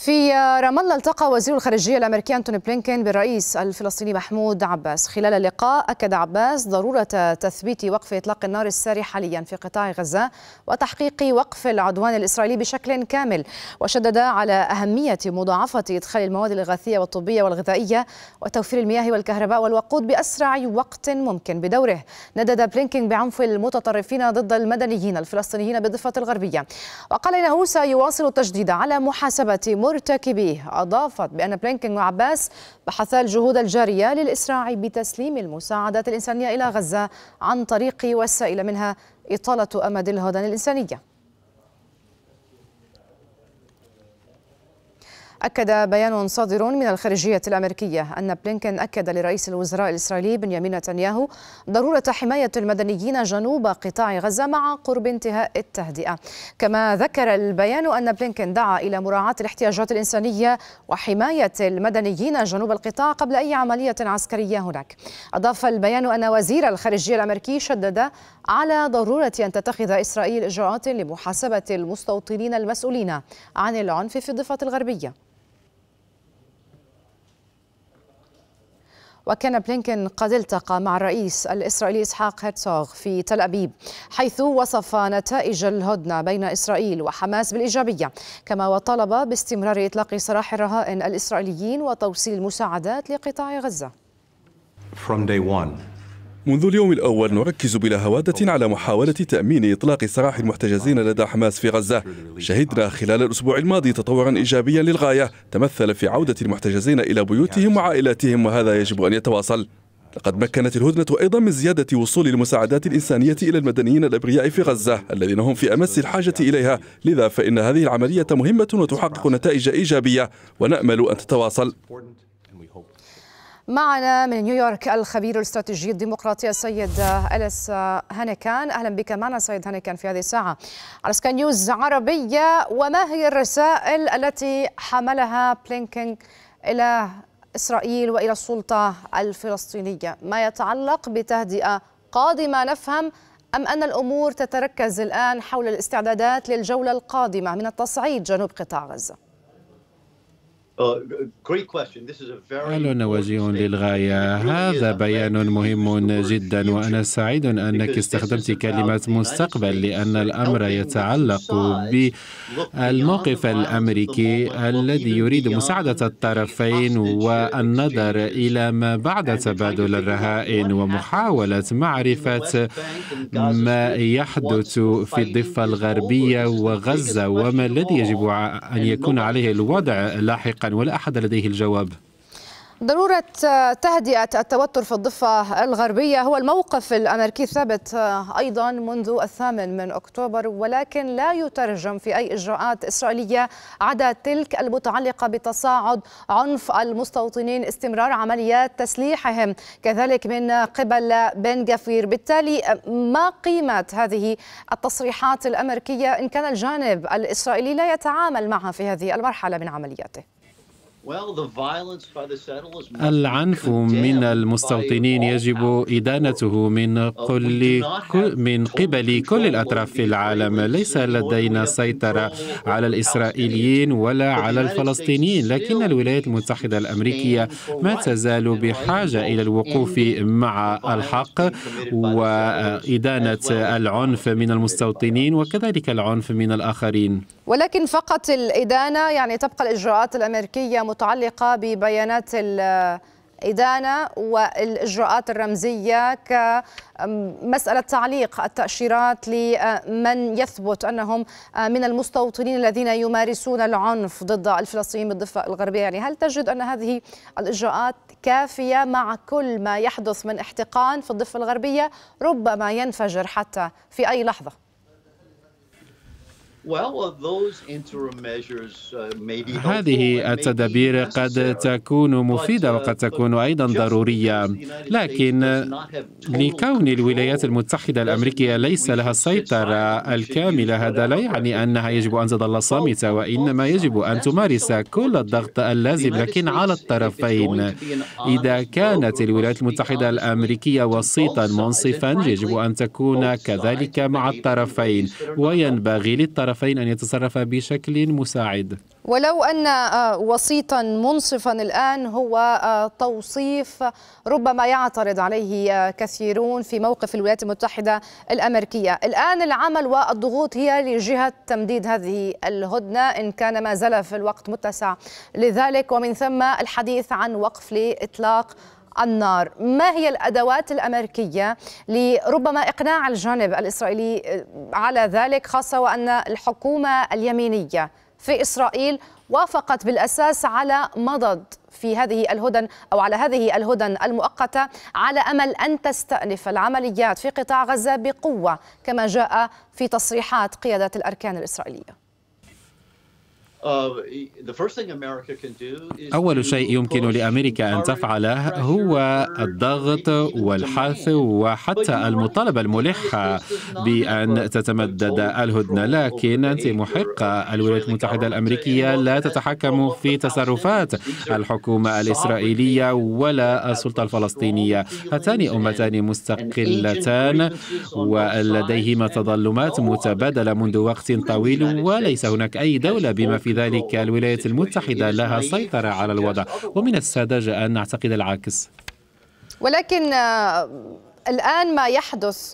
في رام الله التقى وزير الخارجية الأمريكي أنتوني بلينكين بالرئيس الفلسطيني محمود عباس خلال اللقاء أكد عباس ضرورة تثبيت وقف إطلاق النار الساري حاليا في قطاع غزة وتحقيق وقف العدوان الإسرائيلي بشكل كامل وشدد على أهمية مضاعفة إدخال المواد الإغاثية والطبية والغذائية وتوفير المياه والكهرباء والوقود بأسرع وقت ممكن بدوره ندد بلينكين بعنف المتطرفين ضد المدنيين الفلسطينيين بالضفة الغربية وقال إنه سيواصل التشديد على محاسبة مرتكبيه أضافت بأن بلينكين وعباس بحثا الجهود الجارية للإسراع بتسليم المساعدات الإنسانية إلى غزة عن طريق وسائل منها إطالة أمد الهدن الإنسانية أكد بيان صادر من الخارجية الأمريكية أن بلينكن أكد لرئيس الوزراء الإسرائيلي بنيامين نتنياهو ضرورة حماية المدنيين جنوب قطاع غزة مع قرب انتهاء التهدئة كما ذكر البيان أن بلينكن دعا إلى مراعاة الاحتياجات الإنسانية وحماية المدنيين جنوب القطاع قبل أي عملية عسكرية هناك أضاف البيان أن وزير الخارجية الأمريكي شدد على ضرورة أن تتخذ إسرائيل إجراءات لمحاسبة المستوطنين المسؤولين عن العنف في الضفة الغربية وكان بلينكن قد التقى مع الرئيس الإسرائيلي إسحاق هرتسوغ في تل أبيب حيث وصف نتائج الهدنة بين إسرائيل وحماس بالإيجابية كما وطلب باستمرار إطلاق سراح الرهائن الإسرائيليين وتوصيل المساعدات لقطاع غزة From day one, منذ اليوم الأول نركز بلا هوادة على محاولة تأمين إطلاق سراح المحتجزين لدى حماس في غزة شهدنا خلال الأسبوع الماضي تطورا إيجابيا للغاية تمثل في عودة المحتجزين إلى بيوتهم وعائلاتهم وهذا يجب أن يتواصل لقد مكنت الهدنة أيضا من زيادة وصول المساعدات الإنسانية إلى المدنيين الأبرياء في غزة الذين هم في أمس الحاجة إليها لذا فإن هذه العملية مهمة وتحقق نتائج إيجابية ونأمل أن تتواصل معنا من نيويورك الخبير الاستراتيجي الديمقراطي السيد أليس هانيكان أهلا بك معنا سيد هانيكان في هذه الساعة على سكاي نيوز عربية وما هي الرسائل التي حملها بلينكينج إلى إسرائيل وإلى السلطة الفلسطينية ما يتعلق بتهدئة قادمة نفهم أم أن الأمور تتركز الآن حول الاستعدادات للجولة القادمة من التصعيد جنوب قطاع غزة؟ سؤال uh, وجيه للغاية هذا بيان مهم جدا وأنا سعيد أنك استخدمت كلمة مستقبل لأن الأمر يتعلق بالموقف الأمريكي الذي يريد مساعدة الطرفين والنظر إلى ما بعد تبادل الرهائن ومحاولة معرفة ما يحدث في الضفة الغربية وغزة وما الذي يجب أن يكون عليه الوضع لاحقا ولا أحد لديه الجواب ضرورة تهدئة التوتر في الضفة الغربية هو الموقف الأمريكي الثابت أيضا منذ الثامن من أكتوبر ولكن لا يترجم في أي إجراءات إسرائيلية عدا تلك المتعلقة بتصاعد عنف المستوطنين استمرار عمليات تسليحهم كذلك من قبل بن جفير بالتالي ما قيمة هذه التصريحات الأمريكية إن كان الجانب الإسرائيلي لا يتعامل معها في هذه المرحلة من عملياته العنف من المستوطنين يجب إدانته من uh, كل من قبل كل الأطراف في العالم ليس لدينا سيطرة على الإسرائيليين ولا على الفلسطينيين لكن الولايات المتحدة الأمريكية ما تزال بحاجة إلى الوقوف مع الحق وإدانة العنف من المستوطنين وكذلك العنف من الآخرين ولكن فقط الإدانة يعني تبقى الإجراءات الأمريكية المتعلقة ببيانات الإدانة والإجراءات الرمزية كمسألة تعليق التأشيرات لمن يثبت أنهم من المستوطنين الذين يمارسون العنف ضد الفلسطينيين بالضفة الغربية يعني هل تجد أن هذه الإجراءات كافية مع كل ما يحدث من احتقان في الضفة الغربية ربما ينفجر حتى في أي لحظة Uh, هذه التدابير قد تكون مفيدة uh, وقد تكون أيضا ضرورية لكن لكون الولايات المتحدة الأمريكية ليس لها السيطرة الكاملة هذا لا يعني أنها يجب أن تظل صامتة وإنما يجب أن تمارس كل الضغط اللازم لكن على الطرفين إذا كانت الولايات المتحدة الأمريكية وسيطا منصفا يجب أن تكون كذلك مع الطرفين وينبغي للطرفين الطرفين أن يتصرف بشكل مساعد ولو أن آه، وسيطا منصفا الآن هو آه، توصيف ربما يعترض عليه آه، كثيرون في موقف الولايات المتحدة الأمريكية الآن العمل والضغوط هي لجهة تمديد هذه الهدنة إن كان ما زال في الوقت متسع لذلك ومن ثم الحديث عن وقف لإطلاق النار ما هي الأدوات الأمريكية لربما إقناع الجانب الإسرائيلي آه، على ذلك خاصة وأن الحكومة اليمينية في إسرائيل وافقت بالأساس على مضض في هذه الهدن أو على هذه الهدن المؤقتة على أمل أن تستأنف العمليات في قطاع غزة بقوة كما جاء في تصريحات قيادة الأركان الإسرائيلية E, أول شيء يمكن لأمريكا أن تفعله هو الضغط والحث وحتى المطالبة الملحة بأن تتمدد الهدنة لكن أنت محقة الولايات المتحدة الأمريكية لا تتحكم في تصرفات الحكومة الإسرائيلية ولا السلطة الفلسطينية هاتان أمتان مستقلتان ولديهما تظلمات متبادلة منذ وقت طويل وليس هناك أي دولة بما في في ذلك الولايات المتحدة لها سيطرة على الوضع ومن الساذجة أن نعتقد العكس ولكن آه، الآن ما يحدث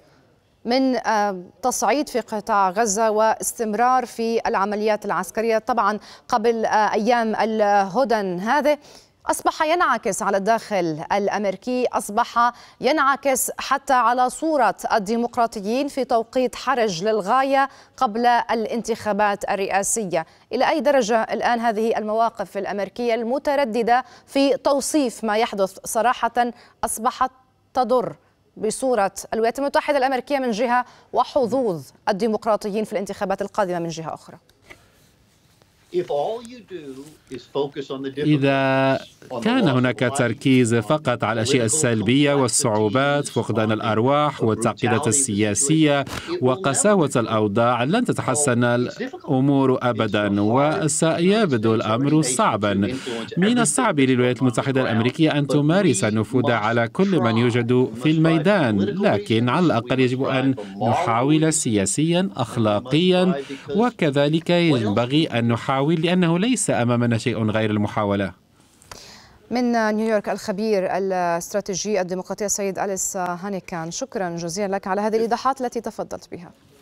من آه، تصعيد في قطاع غزة واستمرار في العمليات العسكرية طبعا قبل آه، أيام الهدن هذه أصبح ينعكس على الداخل الأمريكي أصبح ينعكس حتى على صورة الديمقراطيين في توقيت حرج للغاية قبل الانتخابات الرئاسية إلى أي درجة الآن هذه المواقف الأمريكية المترددة في توصيف ما يحدث صراحة أصبحت تضر بصورة الولايات المتحدة الأمريكية من جهة وحظوظ الديمقراطيين في الانتخابات القادمة من جهة أخرى إذا كان هناك تركيز فقط على الأشياء السلبية والصعوبات فقدان الأرواح والتعقيدات السياسية وقساوة الأوضاع لن تتحسن الأمور أبدا وسيبدو الأمر صعبا من الصعب للولايات المتحدة الأمريكية أن تمارس النفوذ على كل من يوجد في الميدان لكن على الأقل يجب أن نحاول سياسيا أخلاقيا وكذلك ينبغي أن نحاول التعويل لأنه ليس أمامنا شيء غير المحاولة من نيويورك الخبير الاستراتيجي الديمقراطي السيد أليس هانيكان شكرا جزيلا لك على هذه الإيضاحات التي تفضلت بها